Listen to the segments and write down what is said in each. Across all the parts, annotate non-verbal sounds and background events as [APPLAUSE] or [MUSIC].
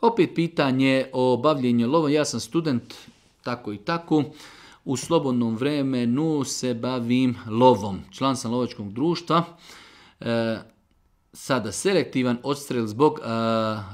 Opet pitanje o bavljenju lovom. Ja sam student, tako i tako. U slobodnom vremenu se bavim lovom. Član sam lovačkog društva. E, sada selektivan odstrel zbog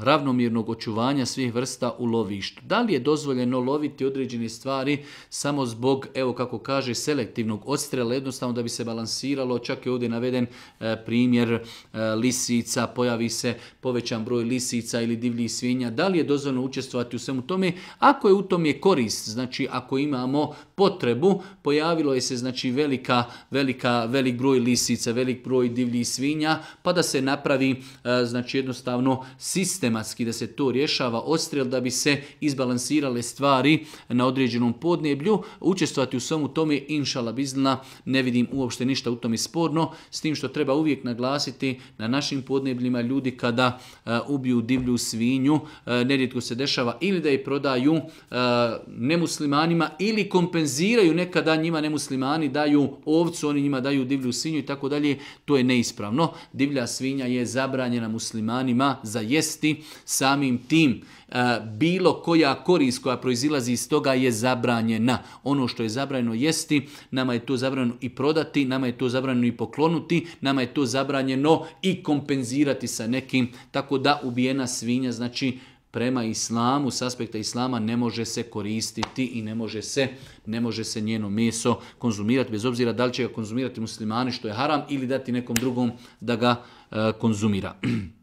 ravnomjernog očuvanja svih vrsta u lovištu. Da li je dozvoljeno loviti određene stvari samo zbog, evo kako kaže, selektivnog odstrela, jednostavno da bi se balansiralo, čak je ovdje naveden e, primjer e, lisica, pojavi se povećan broj lisica ili divljih svinja, da li je dozvoljeno učestvovati u svemu tome, ako je u tom je korist, znači ako imamo potrebu, pojavilo je se znači velika, velika, velik broj lisica, velik broj divljih svinja, pa da se napravi e, znači jednostavno sistematski da se to rješava odstrel da bi se izbalansirale stvari na određenom podneblju. Učestvati u svemu tome inšala bizna ne vidim uopšte ništa u tome sporno s tim što treba uvijek naglasiti na našim podnebljima ljudi kada e, ubiju divlju svinju e, nerijetko se dešava ili da je prodaju nemuslimanima ili kompenziraju nekada njima nemuslimani daju ovcu, oni njima daju divlju svinju i tako dalje. To je neispravno. Divlja svinja svinja je zabranjena muslimanima za jesti, samim tim e, bilo koja korist koja proizilazi iz toga je zabranjena. Ono što je zabranjeno jesti, nama je to zabranjeno i prodati, nama je to zabranjeno i poklonuti, nama je to zabranjeno i kompenzirati sa nekim, tako da ubijena svinja znači prema islamu, s aspekta islama ne može se koristiti i ne može se, ne može se njeno meso konzumirati, bez obzira da li će ga konzumirati muslimani što je haram ili dati nekom drugom da ga eh, konzumira. [CLEARS THROAT]